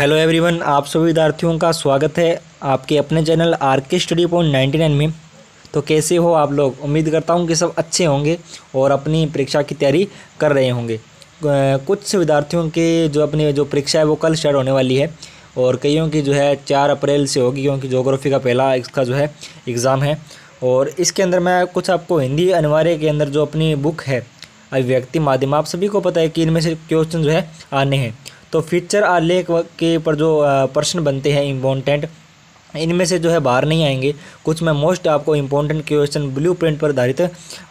hello everyone आप सभी विद्यार्थियों का स्वागत है आपके अपने channel R K study point ninety nine में तो कैसे हो आप लोग उम्मीद करता हूँ कि सब अच्छे होंगे और अपनी परीक्षा की तैयारी कर रहे होंगे कुछ विद्यार्थियों के जो अपनी जो परीक्षा है वो कल स्टार्ट होने वाली है और कईयों की जो है चार अप्रैल से होगी क्योंकि जोग्राफी का पहला इसका जो है एग्ज़ाम है और इसके अंदर मैं कुछ आपको हिंदी अनिवार्य के अंदर जो अपनी बुक है अभिव्यक्ति माध्यम आप सभी को पता है कि इनमें से क्वेश्चन जो है आने हैं तो फीचर आलेख के ऊपर जो प्रश्न बनते हैं इम्पोर्टेंट इनमें से जो है बाहर नहीं आएंगे कुछ मैं मोस्ट आपको इम्पोर्टेंट क्वेश्चन ब्लू प्रिंट पर आधारित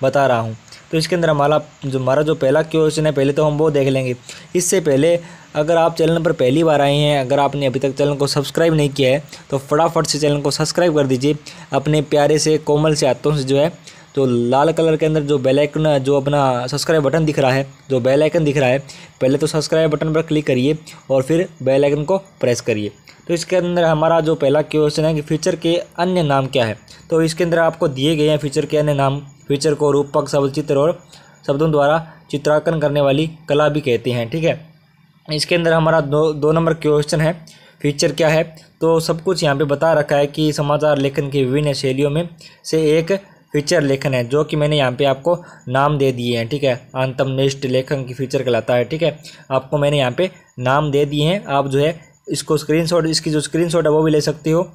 बता रहा हूँ तो इसके अंदर हमारा जो हमारा जो पहला क्वेश्चन है पहले तो हम वो देख लेंगे इससे पहले अगर आप चैनल पर पहली बार आए हैं अगर आपने अभी तक चैनल को सब्सक्राइब नहीं किया है तो फटाफट से चैनल को सब्सक्राइब कर दीजिए अपने प्यारे से कोमल से हाथों से जो है जो तो लाल कलर के अंदर जो बेल आइकन जो अपना सब्सक्राइब बटन दिख रहा है जो बेल आइकन दिख रहा है पहले तो सब्सक्राइब बटन पर क्लिक करिए और फिर बेल आइकन को प्रेस करिए तो इसके अंदर हमारा जो पहला क्वेश्चन है कि फीचर के अन्य नाम क्या है तो इसके अंदर आपको दिए गए हैं फीचर के अन्य नाम फीचर को रूपक सबल चित्र और शब्दों द्वारा चित्रांकन करने वाली कला भी कहते हैं ठीक है इसके अंदर हमारा दो दो नंबर क्वेश्चन है फीचर क्या है तो सब कुछ यहाँ पे बता रखा है कि समाचार लेखन की विभिन्न शैलियों में से एक फीचर लेखन है जो कि मैंने यहाँ पे आपको नाम दे दिए हैं ठीक है अंतम निष्ठ लेखन की फीचर कहलाता है ठीक है आपको मैंने यहाँ पे नाम दे दिए हैं आप जो है इसको स्क्रीनशॉट इसकी जो स्क्रीनशॉट है वो भी ले सकते हो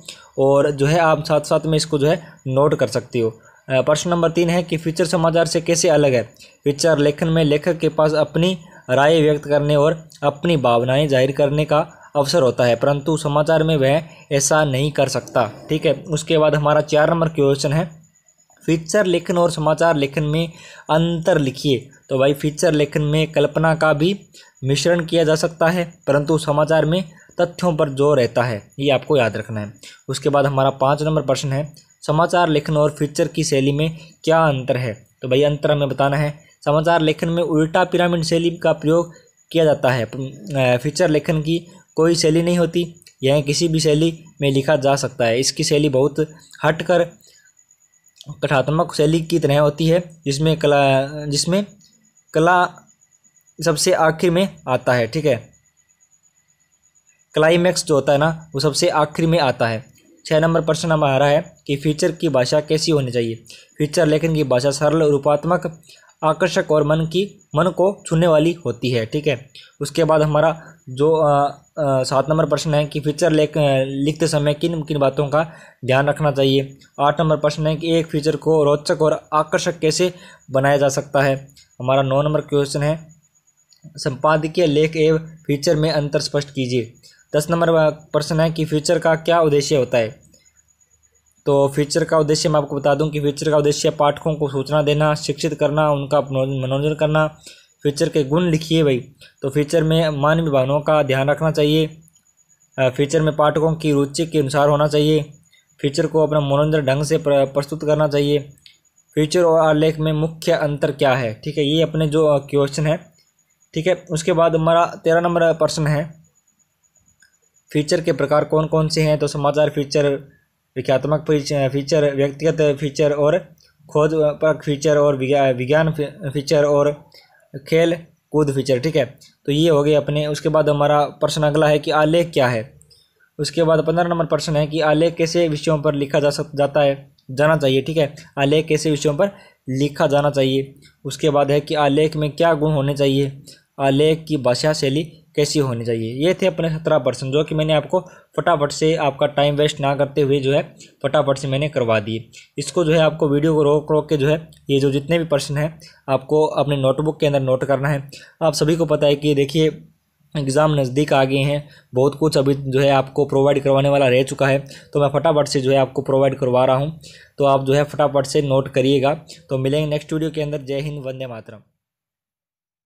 और जो है आप साथ साथ में इसको जो है नोट कर सकती हो प्रश्न नंबर तीन है कि फीचर समाचार से कैसे अलग है फीचर लेखन में लेखक के पास अपनी राय व्यक्त करने और अपनी भावनाएं जाहिर करने का अवसर होता है परंतु समाचार में वह ऐसा नहीं कर सकता ठीक है उसके बाद हमारा चार नंबर क्वेश्चन है फीचर लेखन और समाचार लेखन में अंतर लिखिए तो भाई फीचर लेखन में कल्पना का भी मिश्रण किया जा सकता है परंतु समाचार में तथ्यों पर जोर रहता है ये आपको याद रखना है उसके बाद हमारा पाँच नंबर प्रश्न है समाचार लेखन और फीचर की शैली में क्या अंतर है तो भाई अंतर हमें बताना है समाचार लेखन में उल्टा पिरामिड शैली का प्रयोग किया जाता है फीचर लेखन की कोई शैली नहीं होती यह किसी भी शैली में लिखा जा सकता है इसकी शैली बहुत हटकर कथात्मक शैली की तरह होती है जिसमें कला जिसमें कला सबसे आखिर में आता है ठीक है क्लाइमैक्स जो होता है ना वो सबसे आखिर में आता है छः नंबर प्रश्न हमारा है कि फीचर की भाषा कैसी होनी चाहिए फीचर लेखन की भाषा सरल रूपात्मक आकर्षक और मन की मन को छूने वाली होती है ठीक है उसके बाद हमारा जो सात नंबर प्रश्न है कि फीचर लेख लिखते समय किन किन बातों का ध्यान रखना चाहिए आठ नंबर प्रश्न है कि एक फीचर को रोचक और आकर्षक कैसे बनाया जा सकता है हमारा नौ नंबर क्वेश्चन है संपादकीय लेख एवं फीचर में अंतर स्पष्ट कीजिए दस नंबर प्रश्न है कि फीचर का क्या उद्देश्य होता है तो फीचर का उद्देश्य मैं आपको बता दूं कि फीचर का उद्देश्य पाठकों को सूचना देना शिक्षित करना उनका मनोरंजन करना फीचर के गुण लिखिए भाई तो फीचर में मानवीय भावनाओं का ध्यान रखना चाहिए फीचर में पाठकों की रुचि के अनुसार होना चाहिए फीचर को अपना मनोरंजन ढंग से प्रस्तुत करना चाहिए फीचर और आलेख में मुख्य अंतर क्या है ठीक है ये अपने जो क्वेश्चन है ठीक है उसके बाद हमारा तेरह नंबर प्रश्न है फीचर के प्रकार कौन कौन से हैं तो समाचार फीचर विख्यात्मक फीचर व्यक्तिगत फीचर और खोज पर फीचर और विज्ञान फीचर और खेल कूद फीचर ठीक है तो ये हो गए अपने उसके बाद हमारा प्रश्न अगला है कि आलेख क्या है उसके बाद पंद्रह नंबर प्रश्न है कि आलेख कैसे विषयों पर लिखा जा सक जाता है जाना चाहिए ठीक है आलेख कैसे विषयों पर लिखा जाना चाहिए उसके बाद है कि आलेख में क्या गुण होने चाहिए आलेख की भाषा शैली कैसी होनी चाहिए ये थे अपने सत्रह पर्सन जो कि मैंने आपको फटाफट से आपका टाइम वेस्ट ना करते हुए जो है फटाफट से मैंने करवा दिए इसको जो है आपको वीडियो को रोक रोक के जो है ये जो जितने भी पर्सन हैं आपको अपने नोटबुक के अंदर नोट करना है आप सभी को पता है कि देखिए एग्ज़ाम नज़दीक आ गए हैं बहुत कुछ अभी जो है आपको प्रोवाइड करवाने वाला रह चुका है तो मैं फटाफट से जो है आपको प्रोवाइड करवा रहा हूँ तो आप जो है फटाफट से नोट करिएगा तो मिलेंगे नेक्स्ट वीडियो के अंदर जय हिंद वंदे मातरम